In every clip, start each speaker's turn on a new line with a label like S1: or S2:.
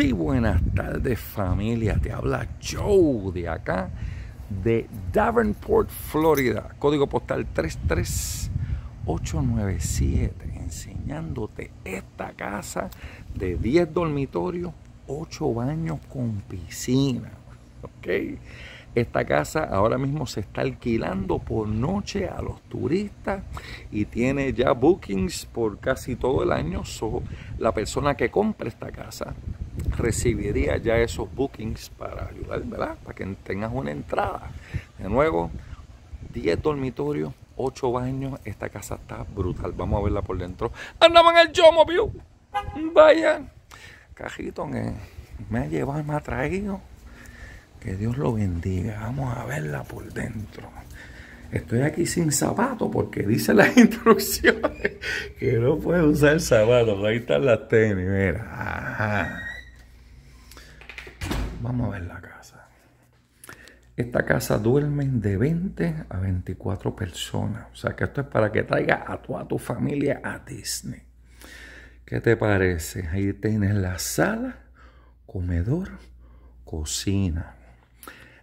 S1: Sí, buenas tardes familia, te habla Joe de acá, de Davenport, Florida, código postal 33897, enseñándote esta casa de 10 dormitorios, 8 baños con piscina, ¿ok? Esta casa ahora mismo se está alquilando por noche a los turistas y tiene ya bookings por casi todo el año. So, la persona que compre esta casa recibiría ya esos bookings para ayudar, ¿verdad? Para que tengas una entrada. De nuevo, 10 dormitorios, 8 baños. Esta casa está brutal. Vamos a verla por dentro. Andaban el Yomo View. Vaya. Cajito que me ha llevado, me ha traído. Que Dios lo bendiga. Vamos a verla por dentro. Estoy aquí sin zapato porque dice las instrucciones que no puedes usar zapatos. Ahí están las tenis, mira. Vamos a ver la casa. Esta casa duermen de 20 a 24 personas. O sea que esto es para que traiga a toda tu familia a Disney. ¿Qué te parece? Ahí tienes la sala, comedor, cocina.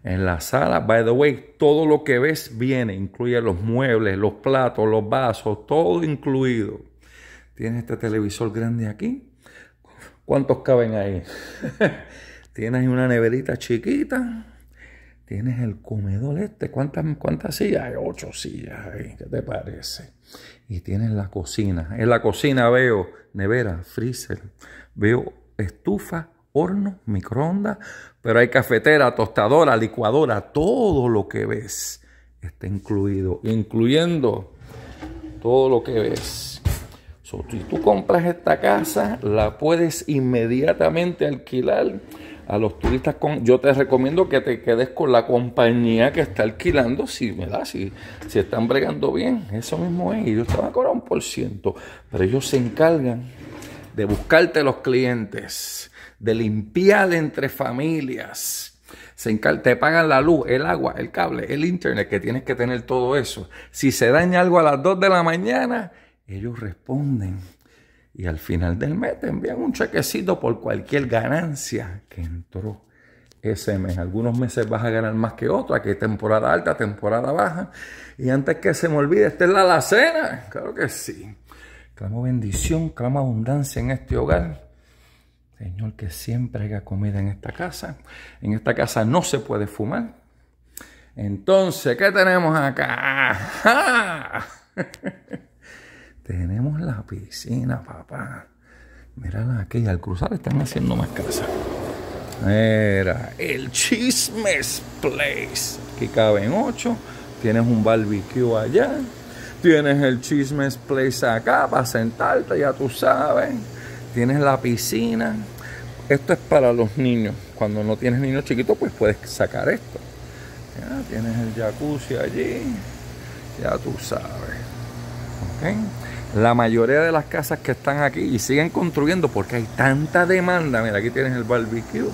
S1: En la sala, by the way, todo lo que ves viene, incluye los muebles, los platos, los vasos, todo incluido. Tienes este televisor grande aquí. ¿Cuántos caben ahí? Tienes una neverita chiquita. Tienes el comedor este. ¿Cuántas, cuántas sillas? Hay ocho sillas ahí. ¿Qué te parece? Y tienes la cocina. En la cocina veo nevera, freezer. Veo estufa horno, microondas, pero hay cafetera, tostadora, licuadora, todo lo que ves está incluido, incluyendo todo lo que ves. si tú compras esta casa, la puedes inmediatamente alquilar a los turistas. Con, yo te recomiendo que te quedes con la compañía que está alquilando, si, ¿verdad? si, si están bregando bien. Eso mismo es. Ellos te van a un por ciento, pero ellos se encargan de buscarte los clientes, de limpiar entre familias. Se te pagan la luz, el agua, el cable, el internet, que tienes que tener todo eso. Si se daña algo a las 2 de la mañana, ellos responden. Y al final del mes te envían un chequecito por cualquier ganancia que entró ese mes. Algunos meses vas a ganar más que otros. Aquí temporada alta, temporada baja. Y antes que se me olvide, esta es la alacena. Claro que sí. Clamo bendición, clamo abundancia en este hogar. Señor, que siempre haya comida en esta casa. En esta casa no se puede fumar. Entonces, ¿qué tenemos acá? tenemos la piscina, papá. Mírala aquí, al cruzar están haciendo más casa. Era el Chismes Place. Aquí caben ocho. Tienes un barbecue allá. Tienes el Chismes Place acá para sentarte, ya tú sabes. Tienes la piscina. Esto es para los niños. Cuando no tienes niños chiquitos, pues puedes sacar esto. tienes el jacuzzi allí. Ya tú sabes. La mayoría de las casas que están aquí y siguen construyendo porque hay tanta demanda. Mira, aquí tienes el barbecue.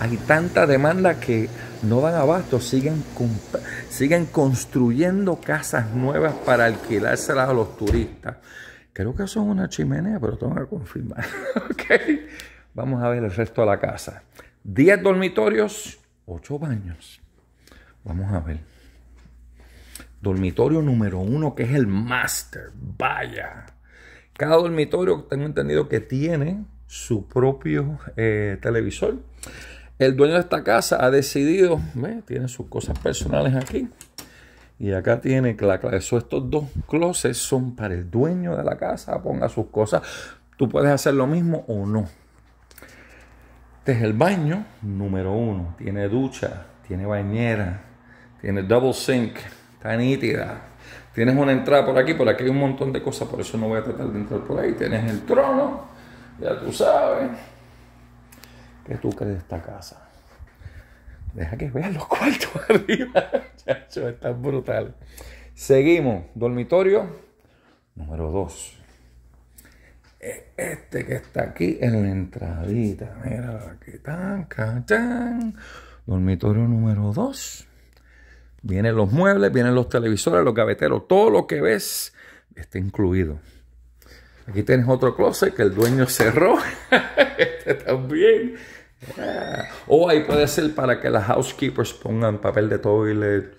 S1: Hay tanta demanda que no dan abasto, siguen, siguen construyendo casas nuevas para alquilárselas a los turistas. Creo que son una chimenea, pero tengo que confirmar. Vamos a ver el resto de la casa. 10 dormitorios, 8 baños. Vamos a ver. Dormitorio número uno, que es el master. Vaya. Cada dormitorio, tengo entendido que tiene su propio eh, televisor el dueño de esta casa ha decidido, ¿ve? tiene sus cosas personales aquí. Y acá tiene la clave. estos dos closets son para el dueño de la casa. Ponga sus cosas. Tú puedes hacer lo mismo o no. Este es el baño número uno. Tiene ducha, tiene bañera, tiene double sink. Está nítida. Tienes una entrada por aquí, por aquí hay un montón de cosas. Por eso no voy a tratar de entrar por ahí. Tienes el trono. Ya tú sabes ¿Qué tú crees de esta casa? Deja que vean los cuartos arriba, chacho, está brutal. Seguimos, dormitorio número 2. Este que está aquí en la entradita, mira, aquí tan, tan. Dormitorio número 2. Vienen los muebles, vienen los televisores, los gaveteros, todo lo que ves está incluido. Aquí tienes otro closet que el dueño cerró. este también. Ah. O ahí puede ser para que las housekeepers pongan papel de toilet,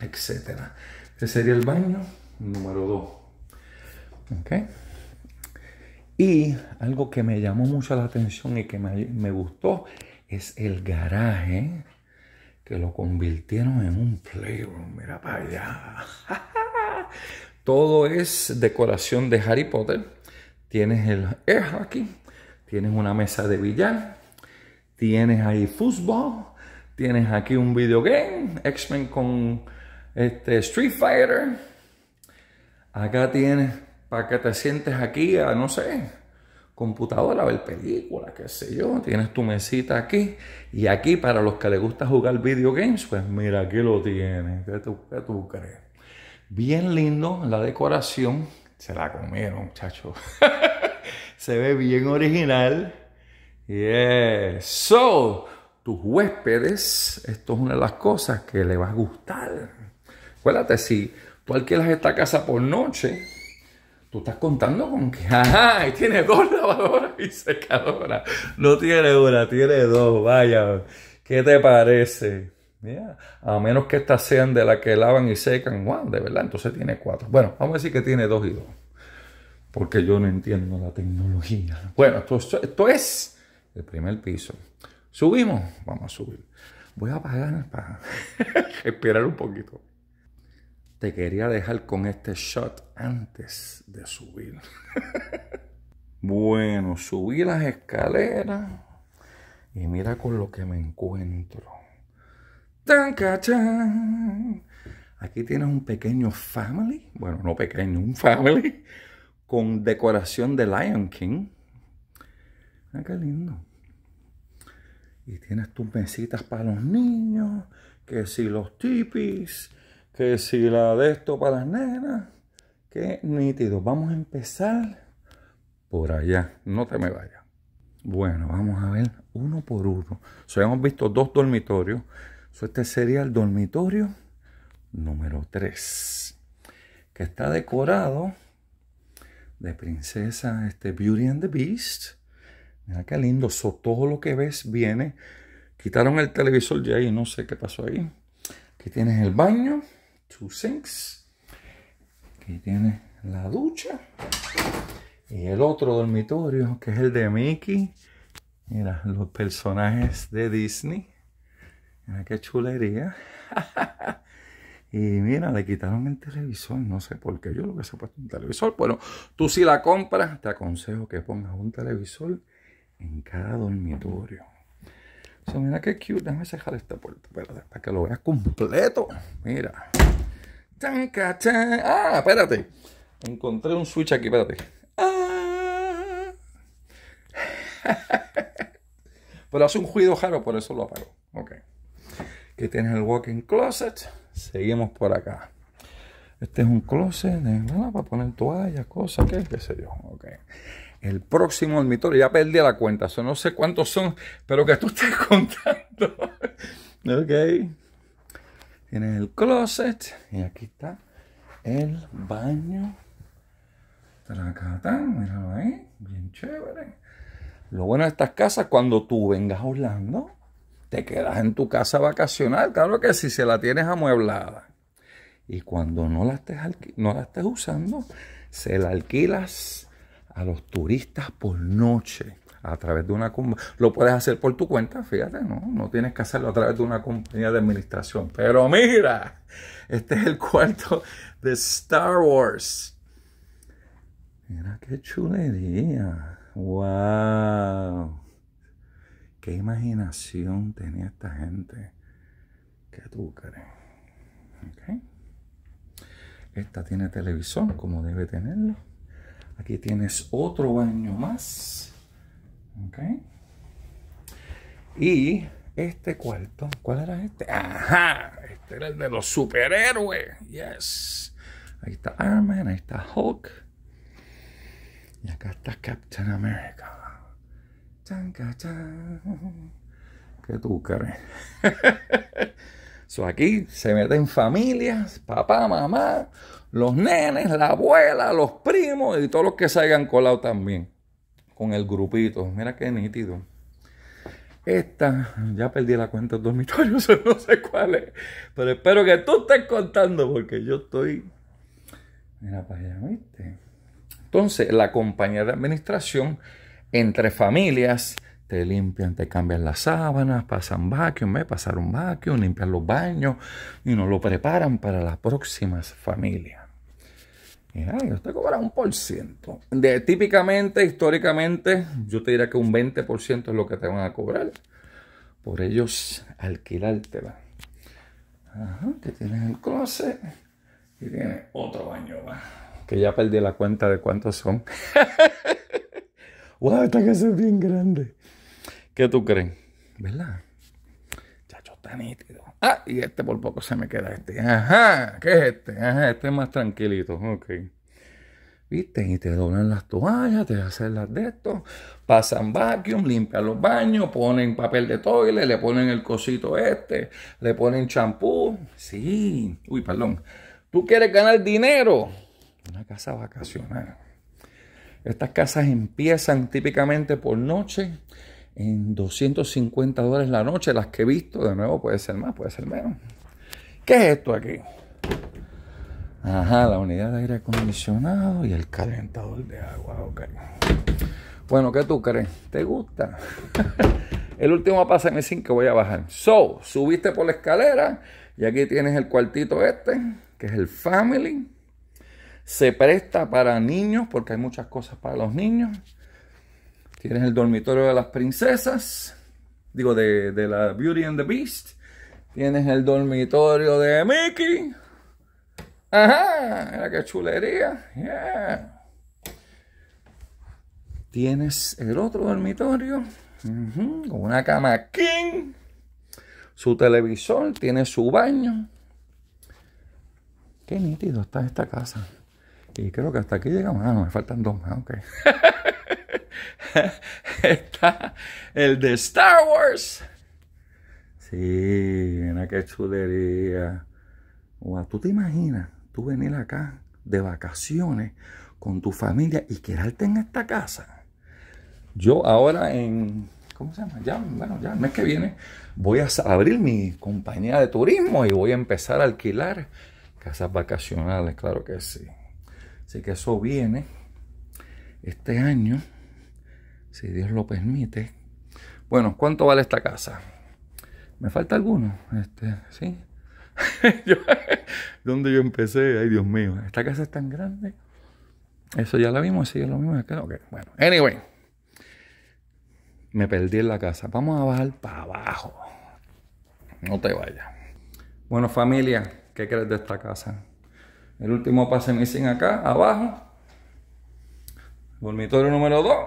S1: etc. Este sería el baño número 2. Okay. Y algo que me llamó mucho la atención y que me, me gustó es el garaje que lo convirtieron en un playroom. Mira para allá. Todo es decoración de Harry Potter Tienes el air hockey, tienes una mesa de billar, tienes ahí fútbol, tienes aquí un videogame, X-Men con este, Street Fighter. Acá tienes para que te sientes aquí a, no sé, computadora, o ver películas, qué sé yo. Tienes tu mesita aquí. Y aquí, para los que les gusta jugar video games, pues mira, aquí lo tienes. ¿Qué tú, qué tú crees? Bien lindo la decoración. Se la comieron, muchachos. Se ve bien original. Yes. So, tus huéspedes, esto es una de las cosas que le va a gustar. Acuérdate, si tú alquilas esta casa por noche, tú estás contando con que ajá, tiene dos lavadoras y secadoras, No tiene una, tiene dos, vaya. ¿Qué te parece? A menos que estas sean de las que lavan y secan, wow, de verdad, entonces tiene cuatro. Bueno, vamos a decir que tiene dos y dos. Porque yo no entiendo la tecnología. Bueno, esto, es el primer piso. Subimos, vamos a subir. Voy a apagar para esperar un poquito. Te quería dejar con este shot antes de subir. bueno, subí las escaleras y mira con lo que me encuentro. Aquí tienes un pequeño family, bueno, no pequeño, un family con decoración de Lion King. Ah, qué lindo. Y tienes tus mesitas para los niños, que si los tipis, que si la de esto para las nenas. Qué nítido. Vamos a empezar por allá. No te me vayas. Bueno, vamos a ver uno por uno. O sea, hemos visto dos dormitorios este sería el dormitorio número 3, que está decorado de princesa este Beauty and the Beast. Mira qué lindo. So, todo lo que ves viene. Quitaron el televisor ya ahí, no sé qué pasó ahí. Aquí tienes el baño, two sinks. Aquí tienes la ducha. Y el otro dormitorio, que es el de Mickey. Mira, los personajes de Disney. Mira qué chulería. y mira, le quitaron el televisor. No sé por qué yo lo que hubiese puesto un televisor. Bueno, tú si la compras, te aconsejo que pongas un televisor en cada dormitorio. O mira qué cute. Déjame cerrar esta puerta. Espérate, para que lo veas completo. Mira. Ah, espérate. Encontré un switch aquí, espérate. Ah. Pero hace un ruido raro, por eso lo apago. Ok. Aquí tienes el walk-in closet. Seguimos por acá. Este es un closet para poner toallas, cosas, qué, qué sé yo. El próximo dormitorio, ya perdí la cuenta, no sé cuántos son, pero que tú estés contando. ok. Tienes el closet y aquí está el baño. míralo ahí, bien chévere. Lo bueno de estas casas, cuando tú vengas a Orlando, te quedas en tu casa vacacional, claro que sí, si se la tienes amueblada. Y cuando no la estés, no la estés usando, se la alquilas a los turistas por noche a través de una lo puedes hacer por tu cuenta, fíjate, no, no tienes que hacerlo a través de una compañía de administración. Pero mira, este es el cuarto de Star Wars. Mira qué chulería. Wow imaginación tenía esta gente? que tú crees? Okay. Esta tiene televisor, como debe tenerlo. Aquí tienes otro baño más. Okay. Y este cuarto, ¿cuál era este? Ajá, este era el de los superhéroes. Yes. Ahí está Iron Man, ahí está Hulk. Y acá está Captain America. Que tú, aquí se meten familias, papá, mamá, los nenes, la abuela, los primos y todos los que salgan colado también. Con el grupito. Mira que nítido. Esta, ya perdí la cuenta del dormitorio, no sé cuál es. Pero espero que tú estés contando porque yo estoy. Mira para allá, ¿viste? Entonces, la compañía de administración entre familias, te limpian, te cambian las sábanas, pasan vacuum, ¿eh? pasaron vacuum, limpian los baños y nos lo preparan para las próximas familias. Y usted cobra un por ciento. De, típicamente, históricamente, yo te diría que un 20% es lo que te van a cobrar por ellos alquilártela. Ajá, que tienes el closet y tiene otro baño Que ya perdí la cuenta de cuántos son. wow, esta casa es bien grande. ¿Qué tú crees? ¿Verdad? Chacho, está nítido. Ah, y este por poco se me queda este. Ajá, ¿qué es este? Ajá, este es más tranquilito. Ok. ¿Viste? Y te doblan las toallas, te hacen las de esto, pasan vacuum, limpian los baños, ponen papel de toile, le ponen el cosito este, le ponen champú. Sí, uy, perdón. ¿Tú quieres ganar dinero? Una casa vacacional. Estas casas empiezan típicamente por noche en 250 dólares la noche, las que he visto, de nuevo puede ser más, puede ser menos. ¿Qué es esto aquí? Ajá, la unidad de aire acondicionado y el calentador de agua, Bueno, ¿qué tú crees? ¿Te gusta? el último pasa en el que voy a bajar. So, subiste por la escalera y aquí tienes el cuartito este, que es el family. Se presta para niños porque hay muchas cosas para los niños. Tienes el dormitorio de las princesas, digo, de, la Beauty and the Beast. Tienes el dormitorio de Mickey. Ajá, mira qué chulería. Tienes el otro dormitorio con una cama king, su televisor, tiene su baño. Qué nítido está esta casa. Y creo que hasta aquí llegamos. Ah, no, me faltan dos más, ok. Está el de Star Wars. Sí, mira qué chulería. ¿tú te imaginas tú venir acá de vacaciones con tu familia y quedarte en esta casa? Yo ahora en... ¿Cómo se llama? Ya, bueno, ya el mes que viene voy a abrir mi compañía de turismo y voy a empezar a alquilar casas vacacionales, claro que sí. Así que eso viene este año, si Dios lo permite. Bueno, ¿cuánto vale esta casa? ¿Me falta alguno? Este, sí. yo, yo empecé, ay Dios mío, esta casa es tan grande. Eso ya la vimos, así es lo mismo bueno, anyway. Me perdí en la casa. Vamos a bajar para abajo. No te vayas. Bueno, familia, ¿qué crees de esta casa? El último pase missing acá, abajo. Dormitorio número 2.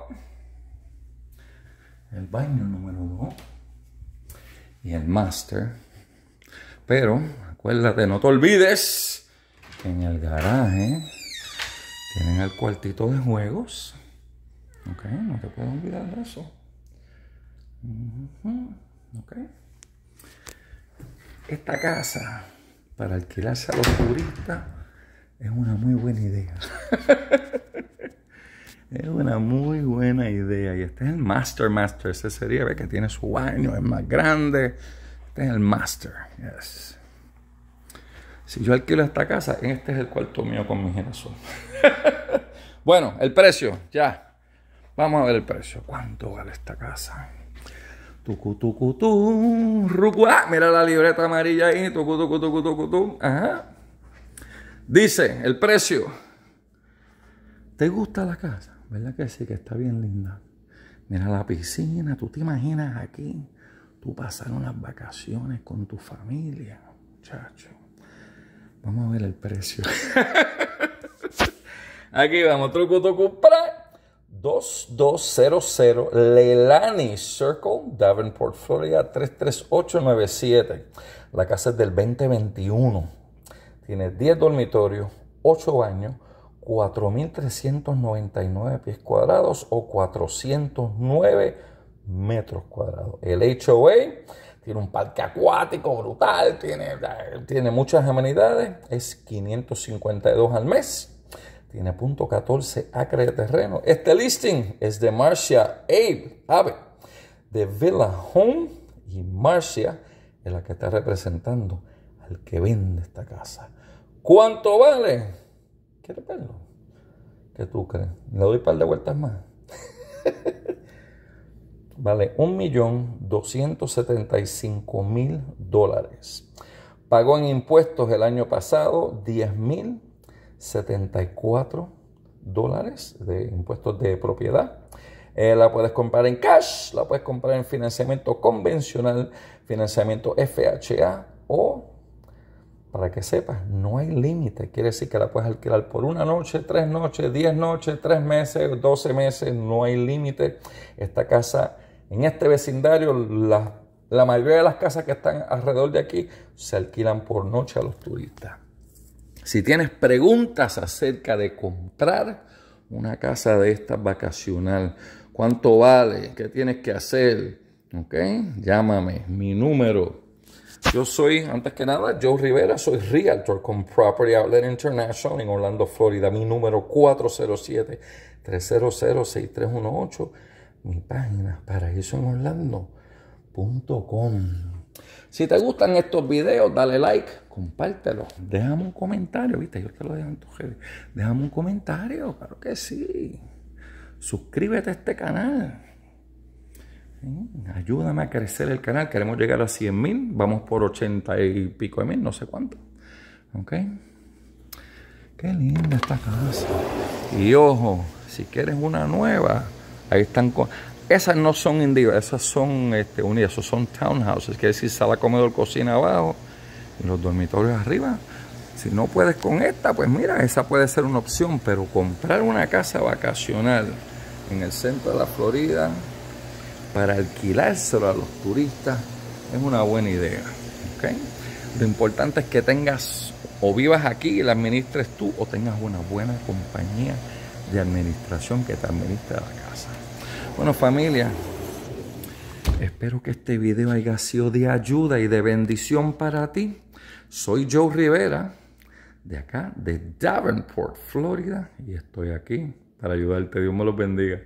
S1: El baño número 2. Y el master. Pero, acuérdate, no te olvides que en el garaje tienen el cuartito de juegos. Ok, no te puedes olvidar de eso. Ok. Esta casa para alquilarse a los turistas es una muy buena idea. es una muy buena idea. Y este es el Master Master. Ese sería, ve que tiene su baño, es más grande. Este es el Master. Yes. Si yo alquilo esta casa, este es el cuarto mío con mi girasol. bueno, el precio, ya. Vamos a ver el precio. ¿Cuánto vale esta casa? Tucu, tucu, tu. Mira la libreta amarilla ahí. Tucu, tucu, tucu, tucu, Ajá. Dice el precio. ¿Te gusta la casa? ¿Verdad que sí? Que está bien linda. Mira la piscina, tú te imaginas aquí. Tú pasar unas vacaciones con tu familia, muchacho. Vamos a ver el precio. aquí vamos, truco, truco, para. 2200 Leilani Circle, Davenport, Florida 33897. La casa es del 2021 tiene 10 dormitorios, 8 baños, 4.399 pies cuadrados o 409 metros cuadrados. El HOA tiene un parque acuático brutal, tiene, tiene muchas amenidades, es 552 al mes. Tiene punto 14 acres de terreno. Este listing es de Marcia Abe, Abe de Villa Home y Marcia es la que está representando al que vende esta casa. ¿Cuánto vale? ¿Quieres verlo? ¿Qué tú crees? Le doy un par de vueltas más. vale 1.275.000 dólares. Pagó en impuestos el año pasado 10.074 dólares de impuestos de propiedad. Eh, la puedes comprar en cash, la puedes comprar en financiamiento convencional, financiamiento FHA o para que sepas, no hay límite. Quiere decir que la puedes alquilar por una noche, tres noches, diez noches, tres meses, doce meses, no hay límite. Esta casa, en este vecindario, la, mayoría de las casas que están alrededor de aquí se alquilan por noche a los turistas. Si tienes preguntas acerca de comprar una casa de esta vacacional, cuánto vale, qué tienes que hacer, ok, llámame, mi número yo soy, antes que nada, Joe Rivera, soy Realtor con Property Outlet International en Orlando, Florida. Mi número 407-300-6318. Mi página orlando.com. Si te gustan estos videos, dale like, compártelo, déjame un comentario, viste, yo te lo dejo en tu jefe. Déjame un comentario, claro que sí. Suscríbete a este canal ayúdame a crecer el canal, queremos llegar a 100 mil, vamos por 80 y pico de mil, no sé cuánto. ¿Ok? Qué linda esta casa. Y ojo, si quieres una nueva, ahí están Esas no son individuales, esas son este, unidas, esos son townhouses, quiere decir sala, comedor, cocina abajo y los dormitorios arriba. Si no puedes con esta, pues mira, esa puede ser una opción, pero comprar una casa vacacional en el centro de la Florida, para alquilárselo a los turistas es una buena idea. Lo importante es que tengas o vivas aquí y la administres tú o tengas una buena compañía de administración que te administre la casa. Bueno familia, espero que este video haya sido de ayuda y de bendición para ti. Soy Joe Rivera de acá, de Davenport, Florida, y estoy aquí para ayudarte. Dios me los bendiga.